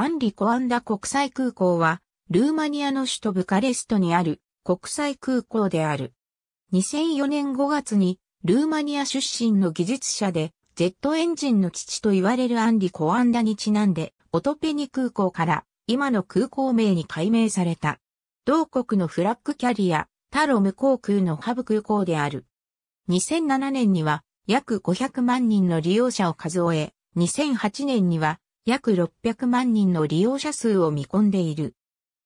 アンリコアンダ国際空港は、ルーマニアの首都ブカレストにある国際空港である。2004年5月に、ルーマニア出身の技術者で、ジェットエンジンの父と言われるアンリコアンダにちなんで、オトペニ空港から今の空港名に改名された。同国のフラッグキャリア、タロム航空のハブ空港である。2007年には約500万人の利用者を数え、2008年には約600万人の利用者数を見込んでいる。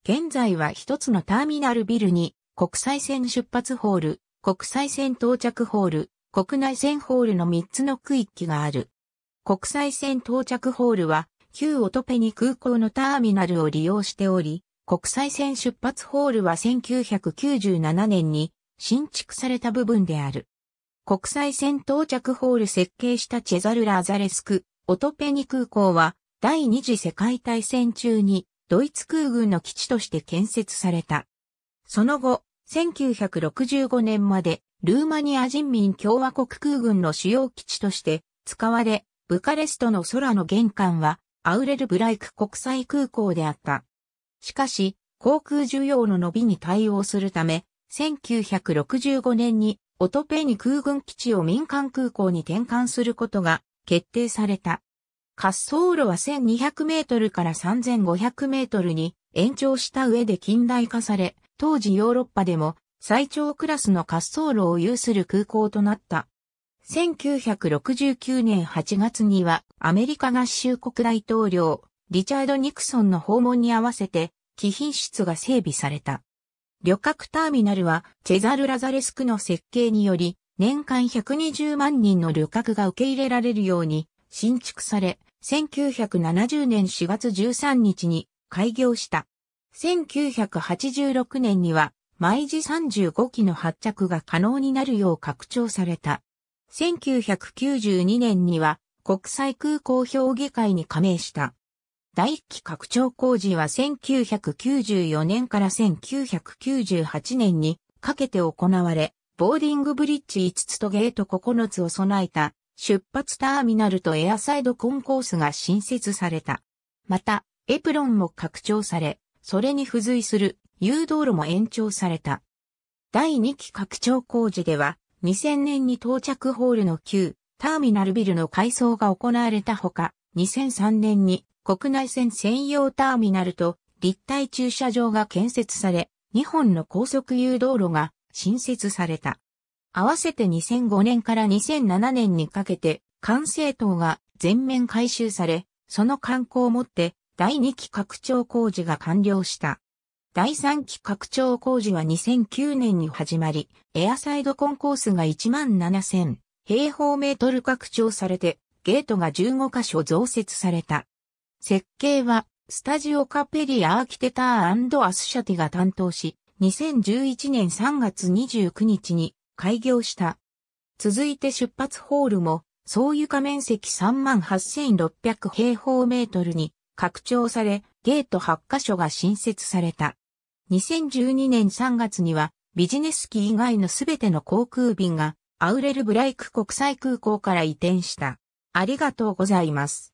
現在は一つのターミナルビルに、国際線出発ホール、国際線到着ホール、国内線ホールの3つの区域がある。国際線到着ホールは、旧オトペニ空港のターミナルを利用しており、国際線出発ホールは1997年に新築された部分である。国際線到着ホール設計したチェザルラ・ザレスク、オトペニ空港は第二次世界大戦中にドイツ空軍の基地として建設された。その後、1965年までルーマニア人民共和国空軍の主要基地として使われ、ブカレストの空の玄関はアウレル・ブライク国際空港であった。しかし、航空需要の伸びに対応するため、1965年にオトペニ空軍基地を民間空港に転換することが決定された。滑走路は1200メートルから3500メートルに延長した上で近代化され、当時ヨーロッパでも最長クラスの滑走路を有する空港となった。1969年8月にはアメリカ合衆国大統領リチャード・ニクソンの訪問に合わせて貴賓室が整備された。旅客ターミナルはチェザル・ラザレスクの設計により年間120万人の旅客が受け入れられるように新築され、1970年4月13日に開業した。1986年には、毎時35機の発着が可能になるよう拡張された。1992年には、国際空港評議会に加盟した。第1期拡張工事は1994年から1998年にかけて行われ、ボーディングブリッジ5つとゲート9つを備えた出発ターミナルとエアサイドコンコースが新設された。また、エプロンも拡張され、それに付随する誘導路も延長された。第2期拡張工事では、2000年に到着ホールの旧ターミナルビルの改装が行われたほか、2003年に国内線専用ターミナルと立体駐車場が建設され、2本の高速誘導路が新設された。合わせて2005年から2007年にかけて、完成塔が全面改修され、その観光をもって第2期拡張工事が完了した。第3期拡張工事は2009年に始まり、エアサイドコンコースが17,000平方メートル拡張されて、ゲートが15箇所増設された。設計は、スタジオカペリアーキテターアスシャティが担当し、2011年3月29日に開業した。続いて出発ホールも、総床面積38,600平方メートルに拡張され、ゲート8カ所が新設された。2012年3月には、ビジネス機以外のすべての航空便が、アウレルブライク国際空港から移転した。ありがとうございます。